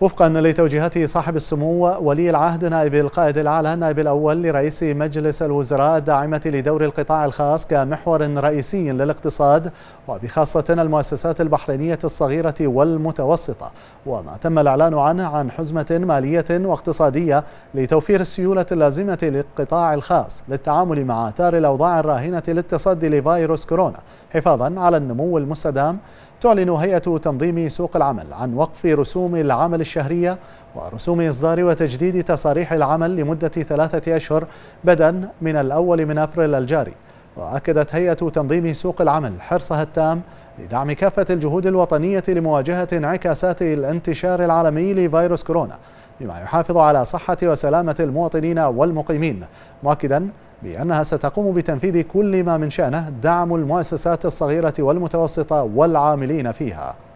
وفقا لتوجيهات صاحب السمو ولي العهد نائب القائد الاعلى النائب الاول لرئيس مجلس الوزراء الداعمه لدور القطاع الخاص كمحور رئيسي للاقتصاد وبخاصه المؤسسات البحرينيه الصغيره والمتوسطه وما تم الاعلان عنه عن حزمه ماليه واقتصاديه لتوفير السيوله اللازمه للقطاع الخاص للتعامل مع اثار الاوضاع الراهنه للتصدي لفيروس كورونا حفاظا على النمو المستدام تعلن هيئه تنظيم سوق العمل عن وقف رسوم العمل الشهرية ورسوم إصدار وتجديد تصاريح العمل لمدة ثلاثة أشهر بدءا من الأول من أبريل الجاري وأكدت هيئة تنظيم سوق العمل حرصها التام لدعم كافة الجهود الوطنية لمواجهة انعكاسات الانتشار العالمي لفيروس كورونا بما يحافظ على صحة وسلامة المواطنين والمقيمين مؤكدا بأنها ستقوم بتنفيذ كل ما من شأنه دعم المؤسسات الصغيرة والمتوسطة والعاملين فيها